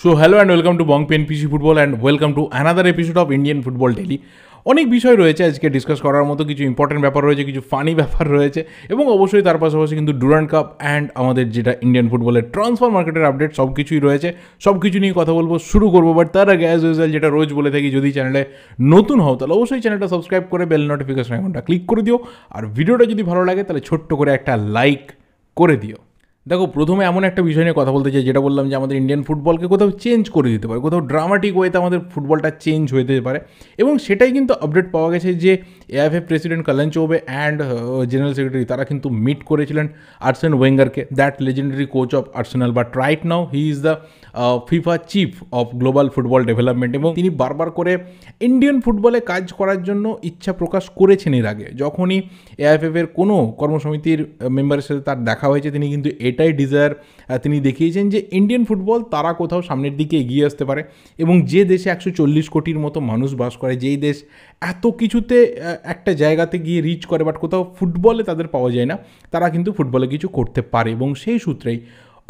so hello and welcome to Bong Pen PC football and welcome to another episode of Indian football daily অনেক বিষয় রয়েছে আজকে discuss করার মতো কিছু ইম্পর্টেন্ট ব্যাপার রয়েছে কিছু ফানি ব্যাপার রয়েছে এবং অবশ্যই তার পাশাপাশি কিন্তু ডুরান্ড কাপ অ্যান্ড আমাদের যেটা ইন্ডিয়ান ফুটবলের ট্রান্সফার মার্কেটের আপডেট সব কিছুই রয়েছে সব কিছু নিয়ে কথা বলবো শুরু করবো বাট তার আগে অ্যাজ ওয়েজাল যেটা রোজ বলে থাকি যদি চ্যানেলে নতুন হও তাহলে অবশ্যই চ্যানেলটা সাবস্ক্রাইব করে বেল নোটিফিকেশন অ্যাকাউন্টটা ক্লিক করে দিও আর ভিডিওটা যদি ভালো লাগে তাহলে ছোট্ট করে একটা লাইক করে দিও দেখো প্রথমে এমন একটা বিষয় নিয়ে কথা বলতে চাই যেটা বললাম যে আমাদের ইন্ডিয়ান ফুটবলকে কোথাও চেঞ্জ করে দিতে পারে কোথাও ড্রামাটিক ওয়েতে আমাদের ফুটবলটা চেঞ্জ যেতে পারে এবং সেটাই কিন্তু আপডেট পাওয়া গেছে যে AIFF president Kalyan Chaubey and general secretary তারা কিন্তু মিট করেছিলেন আর্সেন ওয়েঙ্গারকে that legendary coach of Arsenal but right now he is the FIFA chief of global football development এবং তিনি বারবার করে ইন্ডিয়ান ফুটবলে কাজ করার জন্য ইচ্ছা প্রকাশ করেছেন এর আগে যখনই এআইএফএফের কোনো কর্মসমিতির মেম্বারের uh, সাথে তার দেখা হয়েছে তিনি কিন্তু এটাই ডিজায়ার তিনি দেখিয়েছেন যে ইন্ডিয়ান ফুটবল তারা কোথাও সামনের দিকে এগিয়ে আসতে পারে এবং যে দেশে একশো চল্লিশ কোটির মতো মানুষ বাস করে যেই দেশ এত কিছুতে একটা জায়গাতে গিয়ে রিচ করে বাট কোথাও ফুটবলে তাদের পাওয়া যায় না তারা কিন্তু ফুটবলে কিছু করতে পারে এবং সেই সূত্রেই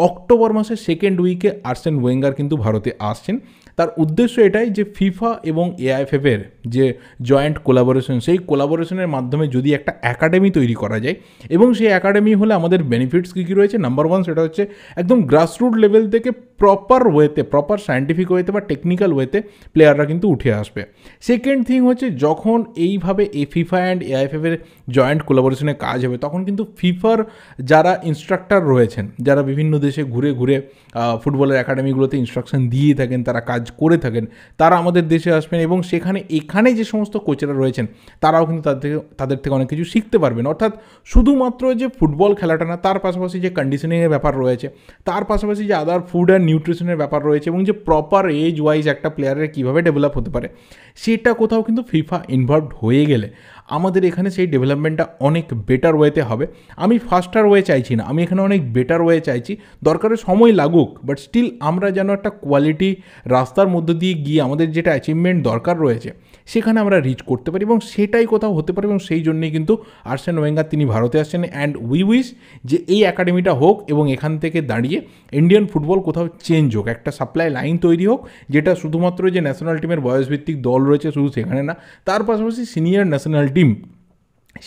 অক্টোবর মাসের সেকেন্ড উইকে আর্সেন ওয়েঙ্গার কিন্তু ভারতে আসছেন তার উদ্দেশ্য এটাই যে ফিফা এবং এআইএফএফের যে জয়েন্ট কোলাবোরেশন সেই কোলাবোরেশনের মাধ্যমে যদি একটা একাডেমি তৈরি করা যায় এবং সেই একাডেমি হলে আমাদের বেনিফিটস কী কী রয়েছে নাম্বার ওয়ান সেটা হচ্ছে একদম গ্রাসরুট লেভেল থেকে প্রপার ওয়েতে প্রপার সায়েন্টিফিক ওয়েতে বা টেকনিক্যাল ওয়েতে প্লেয়াররা কিন্তু উঠে আসবে সেকেন্ড থিং হচ্ছে যখন এইভাবে এ ফিফা অ্যান্ড এআইএফএফ এর জয়েন্ট কোলাবোরেশনে কাজ হবে তখন কিন্তু ফিফার যারা ইনস্ট্রাক্টর রয়েছেন যারা বিভিন্ন দেশে ঘুরে ঘুরে ফুটবলের একাডেমিগুলোতে ইনস্ট্রাকশন দিয়ে থাকেন তারা কাজ করে থাকেন তারা আমাদের দেশে আসবেন এবং সেখানে এখানে যে সমস্ত কোচেরা রয়েছেন তারাও কিন্তু তাদের থেকে তাদের থেকে অনেক কিছু শিখতে পারবেন অর্থাৎ শুধুমাত্র যে ফুটবল খেলাটা না তার পাশাপাশি যে কন্ডিশনিংয়ের ব্যাপার রয়েছে তার পাশাপাশি যে আদার ফুড অ্যান্ড নিউট্রিশনের ব্যাপার রয়েছে এবং যে প্রপার এজ ওয়াইজ একটা প্লেয়ারের কীভাবে ডেভেলপ হতে পারে সেটা কোথাও কিন্তু ফিফা ইনভলভ হয়ে গেলে আমাদের এখানে সেই ডেভেলপমেন্টটা অনেক বেটার ওয়েতে হবে আমি ফাস্টার ওয়ে চাইছি না আমি এখানে অনেক বেটার ওয়ে চাইছি দরকারের সময় লাগুক বাট স্টিল আমরা যেন একটা কোয়ালিটি রাস্তার মধ্যে দিয়ে গিয়ে আমাদের যেটা অ্যাচিভমেন্ট দরকার রয়েছে সেখানে আমরা রিচ করতে পারি এবং সেটাই কোথাও হতে পারে এবং সেই জন্যেই কিন্তু আর্সেন ওয়েঙ্গার তিনি ভারতে আসছেন অ্যান্ড উই উইস যে এই একাডেমিটা হোক এবং এখান থেকে দাঁড়িয়ে ইন্ডিয়ান ফুটবল কোথাও চেঞ্জ হোক একটা সাপ্লাই লাইন তৈরি হোক যেটা শুধুমাত্র যে ন্যাশনাল টিমের বয়সভিত্তিক দল রয়েছে শুধু সেখানে না তার পাশাপাশি সিনিয়র ন্যাশনাল টিম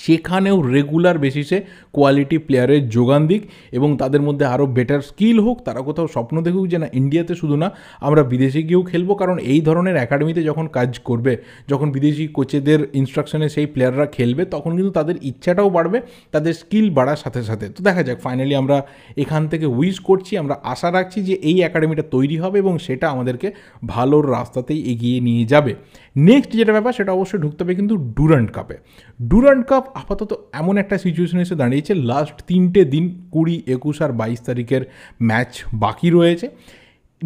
সেখানেও রেগুলার বেসিসে কোয়ালিটি প্লেয়ারের যোগান দিক এবং তাদের মধ্যে আরও বেটার স্কিল হোক তারা কোথাও স্বপ্ন দেখুক যে না ইন্ডিয়াতে শুধু না আমরা বিদেশে গিয়েও খেলবো কারণ এই ধরনের একাডেমিতে যখন কাজ করবে যখন বিদেশি কোচেদের ইনস্ট্রাকশনে সেই প্লেয়াররা খেলবে তখন কিন্তু তাদের ইচ্ছাটাও বাড়বে তাদের স্কিল বাড়ার সাথে সাথে তো দেখা যাক ফাইনালি আমরা এখান থেকে উইশ করছি আমরা আশা রাখছি যে এই একাডেমিটা তৈরি হবে এবং সেটা আমাদেরকে ভালো রাস্তাতেই এগিয়ে নিয়ে যাবে নেক্সট যেটা ব্যাপার সেটা অবশ্যই ঢুকতে হবে কিন্তু ডুরান্ট কাপে ডুরান্ট কাপ কাপ আপাতত এমন একটা সিচুয়েশন এসে দাঁড়িয়েছে লাস্ট তিনটে দিন কুড়ি একুশ আর বাইশ তারিখের ম্যাচ বাকি রয়েছে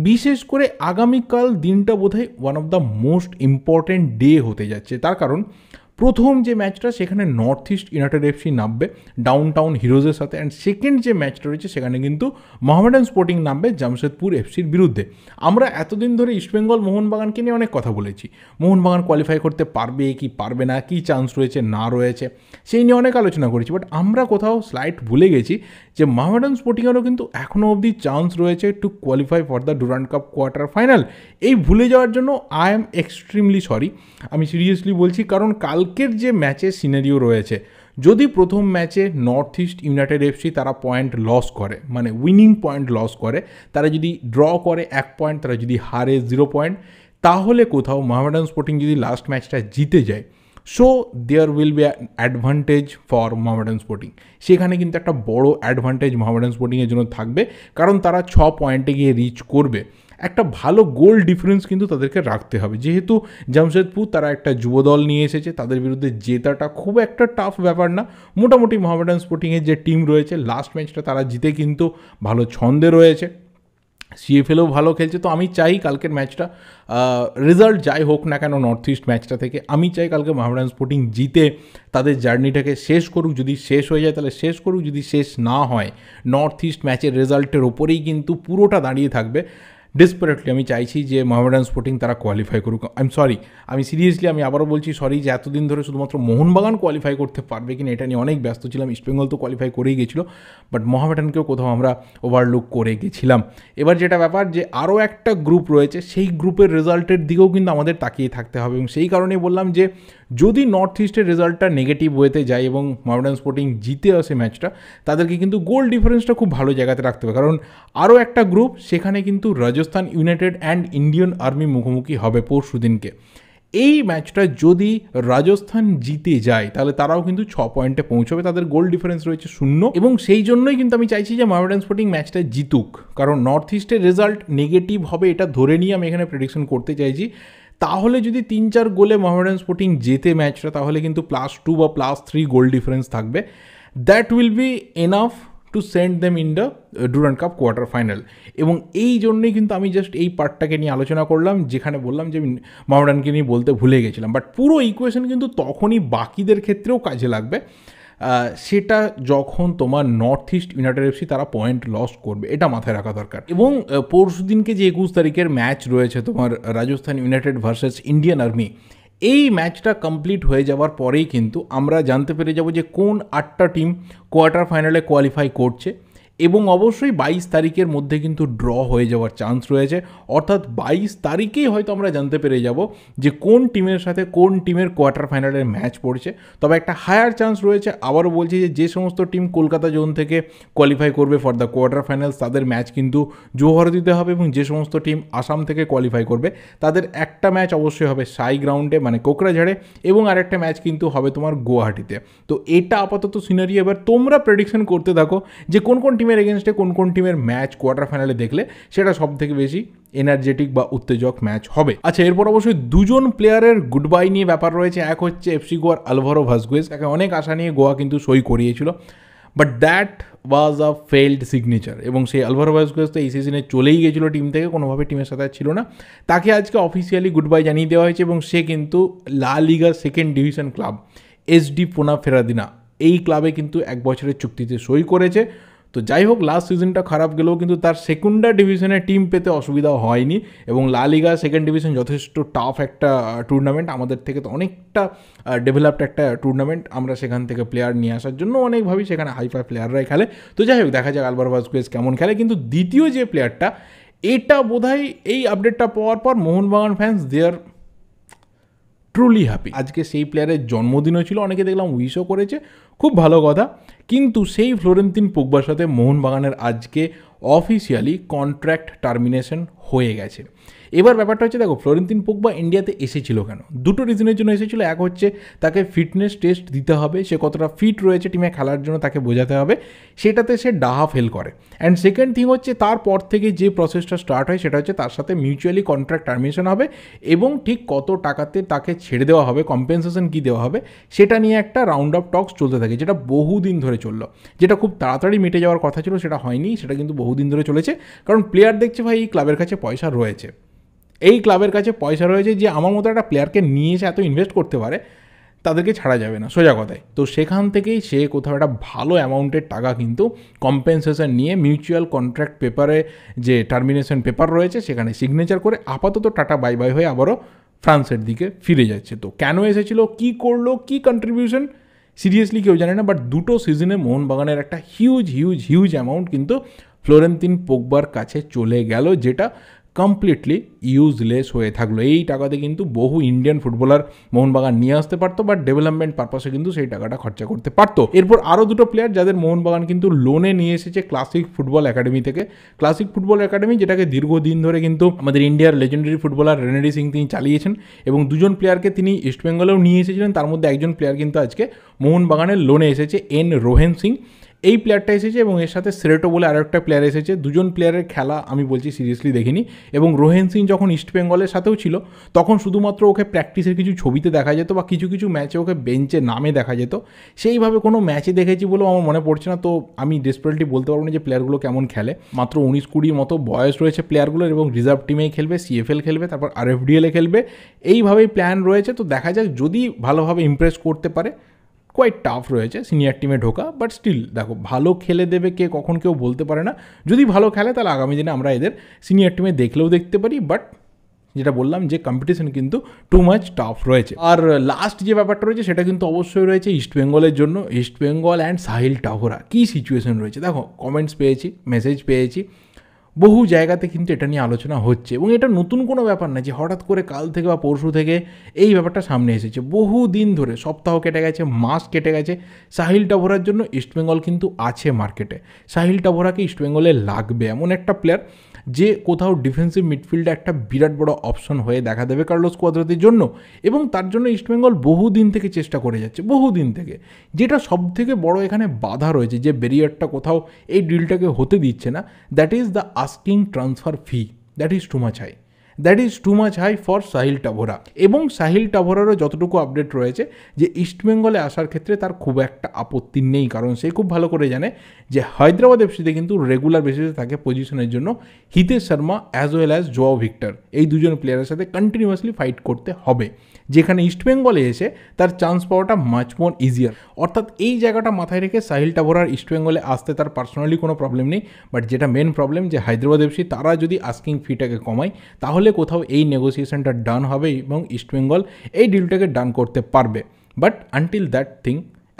বিশেষ করে আগামীকাল দিনটা বোধহয় one of the most important day হতে যাচ্ছে তার কারণ প্রথম যে ম্যাচটা সেখানে নর্থ ইস্ট ইউনাইটেড এফসি নামবে ডাউন টাউন হিরোজের সাথে অ্যান্ড সেকেন্ড যে ম্যাচটা রয়েছে সেখানে কিন্তু মোহামেডান স্পোর্টিং নামবে জামশেদপুর এফসির বিরুদ্ধে আমরা এতদিন ধরে ইস্টবেঙ্গল মোহনবাগানকে নিয়ে অনেক কথা বলেছি মোহনবাগান কোয়ালিফাই করতে পারবে কি পারবে না কি চান্স রয়েছে না রয়েছে সেই নিয়ে অনেক আলোচনা করেছি বাট আমরা কোথাও স্লাইড ভুলে গেছি যে মহামেডান স্পোর্টিংয়েরও কিন্তু এখনও অবধি চান্স রয়েছে to qualify for the Durand Cup quarter final এই ভুলে যাওয়ার জন্য আই এম এক্সট্রিমলি সরি আমি সিরিয়াসলি বলছি কারণ কালকের যে ম্যাচের সিনারিও রয়েছে যদি প্রথম ম্যাচে নর্থ ইস্ট ইউনাইটেড এফসি তারা পয়েন্ট লস করে মানে উইনিং পয়েন্ট লস করে তারা যদি ড্র করে এক পয়েন্ট তারা যদি হারে জিরো পয়েন্ট তাহলে কোথাও মোহামেডান স্পোর্টিং যদি লাস্ট ম্যাচটা জিতে যায় so there will be advantage for Mohammedan Sporting সেখানে কিন্তু একটা বড় অ্যাডভান্টেজ মোহামেডান স্পোর্টিংয়ের জন্য থাকবে কারণ তারা ছ পয়েন্টে গিয়ে রিচ করবে একটা ভালো গোল ডিফারেন্স কিন্তু তাদেরকে রাখতে হবে যেহেতু জামশেদপুর তারা একটা যুব দল নিয়ে এসেছে তাদের বিরুদ্ধে জেতাটা খুব একটা টাফ ব্যাপার না মোটামুটি মোহামেডান স্পোর্টিংয়ের যে টিম রয়েছে লাস্ট ম্যাচটা তারা জিতে কিন্তু ভালো ছন্দে রয়েছে সিএফএলও ভালো খেলছে তো আমি চাই কালকের ম্যাচটা রেজাল্ট যাই হোক না কেন নর্থ ইস্ট ম্যাচটা থেকে আমি চাই কালকে মোহামেডান স্পোর্টিং জিতে তাদের জার্নিটাকে শেষ করুক যদি শেষ হয়ে যায় তাহলে শেষ করুক যদি শেষ না হয় নর্থ ইস্ট ম্যাচের রেজাল্টের ওপরেই কিন্তু পুরোটা দাঁড়িয়ে থাকবে ডেসপারেটলি আমি চাইছি যে মোহামেডান স্পোর্টিং তারা কোয়ালিফাই করুক আই এম সরি আমি সিরিয়াসলি আমি আবারও বলছি সরি যে এতদিন ধরে শুধুমাত্র মোহনবাগান কোয়ালিফাই করতে পারবে কিনা এটা নিয়ে অনেক ব্যস্ত ছিলাম ইস্টবেঙ্গল তো কোয়ালিফাই করেই গেছিলো বাট মোহামেডানকেও কোথাও আমরা ওভারলুক করে গেছিলাম এবার যেটা ব্যাপার যে আরও একটা গ্রুপ রয়েছে সেই গ্রুপের রেজাল্টের দিকেও কিন্তু আমাদের তাকিয়ে থাকতে হবে এবং সেই কারণে বললাম যে যদি নর্থ ইস্টের রেজাল্টটা নেগেটিভ ওয়েতে যায় এবং মোহামেডান স্পোর্টিং জিতে আসে ম্যাচটা তাদেরকে কিন্তু গোল ডিফারেন্সটা খুব ভালো জায়গাতে রাখতে হবে কারণ আরও একটা গ্রুপ সেখানে কিন্তু Raj Rajasthan United and Indian Army মুখোমুখি হবে পরশু দিনকে এই ম্যাচটা যদি রাজস্থান জিতে যায় তাহলে তারাও কিন্তু ছ পয়েন্টে পৌঁছবে তাদের গোল ডিফারেন্স রয়েছে শূন্য এবং সেই জন্যই কিন্তু আমি চাইছি যে মোহামেডান স্পোর্টিং ম্যাচটা জিতুক কারণ নর্থ ইস্টের রেজাল্ট নেগেটিভ হবে এটা ধরে নিয়ে আমি এখানে প্রেডিকশন করতে চাইছি তাহলে যদি তিন চার গোলে মোহামেডান স্পোর্টিং জেতে ম্যাচটা তাহলে কিন্তু প্লাস টু বা প্লাস থ্রি গোল ডিফারেন্স থাকবে that will be enough to send them in the Durand Cup quarter final এবং এই জন্যেই কিন্তু আমি জাস্ট এই পার্টটাকে নিয়ে আলোচনা করলাম যেখানে বললাম যে আমি মামডানকে নিয়ে বলতে ভুলে গেছিলাম বাট পুরো ইকুয়েশন কিন্তু তখনই বাকিদের ক্ষেত্রেও কাজে লাগবে সেটা যখন তোমার নর্থ ইস্ট ইউনাইটেড এফসি তারা পয়েন্ট লস করবে এটা মাথায় রাখা দরকার এবং পরশু দিনকে যে একুশ তারিখের ম্যাচ রয়েছে তোমার Rajasthan United versus Indian Army এই ম্যাচটা কমপ্লিট হয়ে যাওয়ার পরেই কিন্তু আমরা জানতে পেরে যাব যে কোন আটটা টিম কোয়ার্টার ফাইনালে কোয়ালিফাই করছে এবং অবশ্যই বাইশ তারিখের মধ্যে কিন্তু ড্র হয়ে যাওয়ার চান্স রয়েছে অর্থাৎ বাইশ তারিখেই হয়তো আমরা জানতে পেরে যাব যে কোন টিমের সাথে কোন টিমের কোয়ার্টার ফাইনালের ম্যাচ পড়ছে তবে একটা হায়ার চান্স রয়েছে আবারও বলছি যে যে সমস্ত টিম কলকাতা জোন থেকে কোয়ালিফাই করবে ফর দ্য কোয়ার্টার ফাইনালস তাদের ম্যাচ কিন্তু জোহর দিতে হবে এবং যে সমস্ত টিম আসাম থেকে কোয়ালিফাই করবে তাদের একটা ম্যাচ অবশ্যই হবে সাই গ্রাউন্ডে মানে কোকরাঝাড়ে এবং আরেকটা ম্যাচ কিন্তু হবে তোমার গুয়াহাটিতে তো এটা আপাতত সিনারি এবার তোমরা প্রেডিকশন করতে থাকো যে কোন কোন টিম টিমের এগেনস্টে কোন কোন টিমের ম্যাচ কোয়ার্টার ফাইনালে দেখলে সেটা সব থেকে বেশি এনার্জেটিক বা উত্তেজক ম্যাচ হবে আচ্ছা এরপর অবশ্যই দুজন প্লেয়ারের গুড বাই নিয়ে ব্যাপার রয়েছে এক হচ্ছে এফসি গোয়ার আলভারো ভাসগুয়েস তাকে অনেক আশা নিয়ে গোয়া কিন্তু সই করিয়েছিল but that was a failed signature এবং সেই আলভারো ভাসগুয়েস তো এই সিজনে চলেই গেছিলো টিম থেকে কোনোভাবে টিমের সাথে ছিল না তাকে আজকে অফিসিয়ালি গুড বাই জানিয়ে দেওয়া হয়েছে এবং সে কিন্তু লা লিগার সেকেন্ড ডিভিশন ক্লাব এসডি পোনা ফেরাদিনা এই ক্লাবে কিন্তু এক বছরের চুক্তিতে সই করেছে তো যাই হোক লাস্ট সিজনটা খারাপ গেলেও কিন্তু তার সেকেন্ডার ডিভিশনে টিম পেতে অসুবিধা হয়নি এবং লা লিগা সেকেন্ড ডিভিশন যথেষ্ট টাফ একটা টুর্নামেন্ট আমাদের থেকে তো অনেকটা ডেভেলপড একটা টুর্নামেন্ট আমরা সেখান থেকে প্লেয়ার নিয়ে আসার জন্য অনেকভাবেই সেখানে হাইফাই প্লেয়াররাই খেলে তো যাই হোক দেখা যাক আলবার ভাস্কুয়েস কেমন খেলে কিন্তু দ্বিতীয় যে প্লেয়ারটা এটা বোধহয় এই আপডেটটা পাওয়ার পর Mohun Bagan fans they're truly happy আজকে সেই প্লেয়ারের জন্মদিনও ছিল অনেকে দেখলাম উইশও করেছে খুব ভালো কথা কিন্তু সেই ফ্লোরেন্তিন পোগবার সাথে মোহনবাগানের আজকে অফিসিয়ালি কন্ট্র্যাক্ট টার্মিনেশন হয়ে গেছে এবার ব্যাপারটা হচ্ছে দেখো ফ্লোরেন্তিন পোকবা ইন্ডিয়াতে এসেছিল কেন দুটো রিজনের জন্য এসেছিল এক হচ্ছে তাকে ফিটনেস টেস্ট দিতে হবে সে কতটা ফিট রয়েছে টিমে খেলার জন্য তাকে বোঝাতে হবে সেটাতে সে ডাহা ফেল করে অ্যান্ড সেকেন্ড থিং হচ্ছে তারপর থেকে যে প্রসেসটা স্টার্ট হয় সেটা হচ্ছে তার সাথে মিউচুয়ালি কন্ট্রাক্ট টার্মিনেশন হবে এবং ঠিক কত টাকাতে তাকে ছেড়ে দেওয়া হবে কম্পেনসেশন কী দেওয়া হবে সেটা নিয়ে একটা রাউন্ড অফ টক্স চলতে থাকে যেটা বহুদিন ধরে চললো যেটা খুব তাড়াতাড়ি মিটে যাওয়ার কথা ছিল সেটা হয়নি সেটা কিন্তু বহুদিন ধরে চলেছে কারণ প্লেয়ার দেখছে ভাই এই ক্লাবের কাছে পয়সা রয়েছে এই ক্লাবের কাছে পয়সা রয়েছে যে আমার মতো একটা প্লেয়ারকে নিয়ে এসে এত ইনভেস্ট করতে পারে তাদেরকে ছাড়া যাবে না সোজা কথায় তো সেখান থেকেই সে কোথাও একটা ভালো অ্যামাউন্টের টাকা কিন্তু কম্পেনসেশন নিয়ে মিউচুয়াল কন্ট্রাক্ট পেপারে যে টার্মিনেশন পেপার রয়েছে সেখানে সিগনেচার করে আপাতত টাটা বাই বাই হয়ে আবারও ফ্রান্সের দিকে ফিরে যাচ্ছে তো কেন এসেছিল কি করলো কি কন্ট্রিবিউশন সিরিয়াসলি কেউ জানে না বাট দুটো সিজনে মোহনবাগানের একটা হিউজ হিউজ হিউজ অ্যামাউন্ট কিন্তু ফ্লোরেন্তিন পোকবার কাছে চলে গেল যেটা কমপ্লিটলি ইউজলেস হয়ে থাকলো এই টাকাতে কিন্তু বহু ইন্ডিয়ান ফুটবলার মোহনবাগান নিয়ে আসতে পারতো বাট ডেভেলপমেন্ট পারপাসে কিন্তু সেই টাকাটা খরচা করতে পারতো এরপর আরও দুটো প্লেয়ার যাদের মোহনবাগান কিন্তু লোনে নিয়ে এসেছে ক্লাসিক ফুটবল একাডেমি থেকে ক্লাসিক ফুটবল একাডেমি যেটাকে দীর্ঘদিন ধরে কিন্তু আমাদের ইন্ডিয়ার লেজেন্ডারি ফুটবলার রেনেডি সিং তিনি চালিয়েছেন এবং দুজন প্লেয়ারকে তিনি ইস্টবেঙ্গলেও নিয়ে এসেছিলেন তার মধ্যে একজন প্লেয়ার কিন্তু আজকে মোহনবাগানের লোনে এসেছে এন রোহেন সিং এই প্লেয়ারটা এসেছে এবং এর সাথে সেরেটো বলে আরও একটা প্লেয়ার এসেছে দুজন প্লেয়ারের খেলা আমি বলছি সিরিয়াসলি দেখিনি এবং রোহেন সিং যখন ইস্টবেঙ্গলের সাথেও ছিল তখন শুধুমাত্র ওকে প্র্যাকটিসের কিছু ছবিতে দেখা যেত বা কিছু কিছু ম্যাচে ওকে বেঞ্চে নামে দেখা যেত সেইভাবে কোনো ম্যাচে দেখেছি বলেও আমার মনে পড়ছে না তো আমি ডেসপারেটলি বলতে পারবো না যে প্লেয়ারগুলো কেমন খেলে মাত্র উনিশ কুড়ির মতো বয়স রয়েছে প্লেয়ারগুলোর এবং রিজার্ভ টিমেই খেলবে সিএফএল খেলবে তারপর আরএফডিএলে খেলবে এইভাবেই প্ল্যান রয়েছে তো দেখা যাক যদি ভালোভাবে ইমপ্রেস করতে পারে কোয়াইট টাফ রয়েছে সিনিয়র টিমে ঢোকা বাট স্টিল দেখো ভালো খেলে দেবে কে কখন কেউ বলতে পারে না যদি ভালো খেলে তাহলে আগামী দিনে আমরা এদের সিনিয়র টিমে দেখলেও দেখতে পারি বাট যেটা বললাম যে কম্পিটিশন কিন্তু টু মাচ টাফ রয়েছে আর লাস্ট যে ব্যাপারটা রয়েছে সেটা কিন্তু অবশ্যই রয়েছে ইস্ট বেঙ্গলের জন্য ইস্ট বেঙ্গল অ্যান্ড সাহিল টাহরা কী সিচুয়েশন রয়েছে দেখো কমেন্টস পেয়েছি মেসেজ পেয়েছি বহু জায়গাতে কিন্তু এটা নিয়ে আলোচনা হচ্ছে এবং এটা নতুন কোনো ব্যাপার না যে হঠাৎ করে কাল থেকে বা পরশু থেকে এই ব্যাপারটা সামনে এসেছে বহু দিন ধরে সপ্তাহ কেটে গেছে মাস কেটে গেছে সাহিল টাভোরার জন্য ইস্টবেঙ্গল কিন্তু আছে মার্কেটে সাহিল টাভোরাকে ইস্টবেঙ্গলে লাগবে এমন একটা প্লেয়ার যে কোথাও ডিফেন্সিভ মিডফিল্ডে একটা বিরাট বড় অপশন হয়ে দেখা দেবে কার্লোস কোয়াদ্রাতির জন্য এবং তার জন্য ইস্টবেঙ্গল বহুদিন থেকে চেষ্টা করে যাচ্ছে বহুদিন থেকে যেটা সব থেকে বড় এখানে বাধা রয়েছে যে ব্যারিয়ারটা কোথাও এই ডিলটাকে হতে দিচ্ছে না that is the asking transfer fee that is too much high that is too much high for Sahil Tavora এবং সাহিল টাভোরারও যতটুকু আপডেট রয়েছে যে ইস্টবেঙ্গলে আসার ক্ষেত্রে তার খুব একটা আপত্তি নেই কারণ সে খুব ভালো করে জানে যে হায়দ্রাবাদ এফসিতে কিন্তু রেগুলার বেসিসে থাকে পজিশনের জন্য Hitesh Sharma as well as Joao Victor এই দুজন প্লেয়ারের সাথে কন্টিনিউয়াসলি ফাইট করতে হবে যেখানে ইস্টবেঙ্গলে এসে তার চান্স পাওয়াটা মাচ মোর ইজিয়ার অর্থাৎ এই জায়গাটা মাথায় রেখে সাহিল টাভোরার ইস্টবেঙ্গলে আসতে তার পার্সোনালি কোনো প্রবলেম নেই বাট যেটা মেন প্রবলেম যে হায়দ্রাবাদ এফসি তারা যদি আস্কিং ফিটাকে কমায় তাহলে হলে কোথাও এই নেগোসিয়েশনটা ডান হবে এবং ইস্টবেঙ্গল এই ডিলটাকে ডান করতে পারবে বাট আনটিল দ্যাট থিং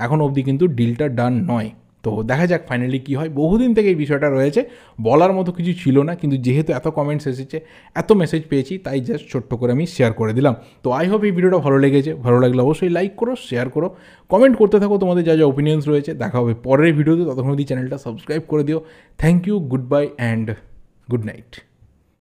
এখন অবধি কিন্তু ডিলটা ডান নয় তো দেখা যাক ফাইনালি কী হয় বহুদিন থেকে এই বিষয়টা রয়েছে বলার মতো কিছু ছিল না কিন্তু যেহেতু এত কমেন্টস এসেছে এত মেসেজ পেয়েছি তাই জাস্ট ছোট্ট করে আমি শেয়ার করে দিলাম তো আই হোপ এই ভিডিওটা ভালো লেগেছে ভালো লাগলে অবশ্যই লাইক করো শেয়ার করো কমেন্ট করতে থাকো তোমাদের যা যা অপিনিয়ন্স রয়েছে দেখা হবে পরের ভিডিওতে ততক্ষণ অবধি চ্যানেলটা সাবস্ক্রাইব করে দিও thank you goodbye and good night